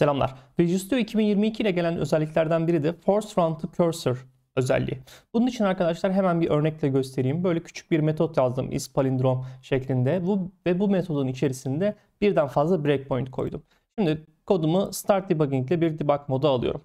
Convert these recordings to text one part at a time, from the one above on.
Selamlar. Visual Studio 2022 ile gelen özelliklerden biri de Force Front to Cursor özelliği. Bunun için arkadaşlar hemen bir örnekle göstereyim. Böyle küçük bir metot yazdım is palindrom şeklinde bu, ve bu metodun içerisinde birden fazla breakpoint koydum. Şimdi kodumu start debugging ile bir debug modu alıyorum.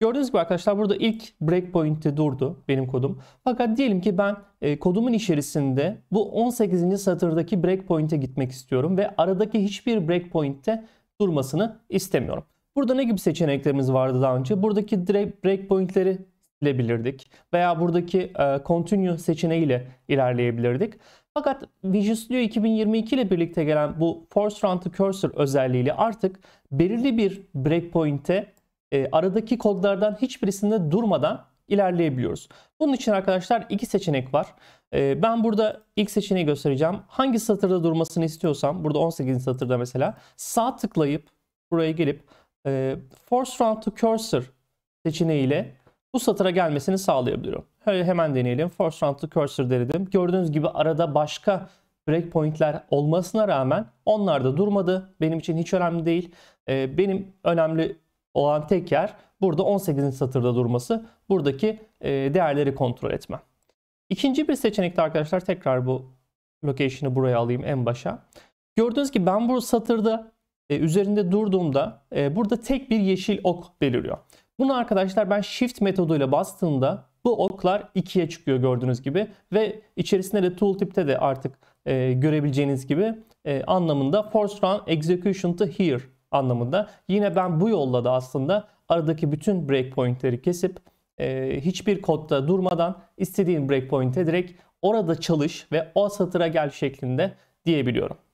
Gördüğünüz gibi arkadaşlar burada ilk breakpoint'te durdu benim kodum. Fakat diyelim ki ben e, kodumun içerisinde bu 18. satırdaki breakpoint'e gitmek istiyorum ve aradaki hiçbir breakpoint'te durmasını istemiyorum. Burada ne gibi seçeneklerimiz vardı daha önce? Buradaki breakpointleri silebilirdik veya buradaki e, continue seçeneğiyle ilerleyebilirdik. Fakat Visual Studio 2022 ile birlikte gelen bu Force Run to Cursor özelliğiyle artık belirli bir breakpoint'e e, aradaki kodlardan hiçbirisinde durmadan ilerleyebiliyoruz. Bunun için arkadaşlar iki seçenek var. Ee, ben burada ilk seçeneği göstereceğim. Hangi satırda durmasını istiyorsam, burada 18. satırda mesela sağ tıklayıp buraya gelip e, Force Round to Cursor seçeneği ile bu satıra gelmesini sağlayabiliyorum. Hemen deneyelim. Force Round to Cursor dedim. Gördüğünüz gibi arada başka breakpointler olmasına rağmen onlar da durmadı. Benim için hiç önemli değil. Ee, benim önemli olan tek yer burada 18. satırda durması. Buradaki e, değerleri kontrol etme. İkinci bir seçenekte arkadaşlar tekrar bu location'ı buraya alayım en başa. Gördüğünüz ki ben bu satırda e, üzerinde durduğumda e, burada tek bir yeşil ok beliriyor. Bunu arkadaşlar ben shift metoduyla bastığımda bu oklar ikiye çıkıyor gördüğünüz gibi ve içerisinde de tooltip'te de artık e, görebileceğiniz gibi e, anlamında force run execution to here anlamında. Yine ben bu yolla da aslında aradaki bütün breakpointleri kesip e, hiçbir kodda durmadan istediğin breakpoint'e direkt orada çalış ve o satıra gel şeklinde diyebiliyorum.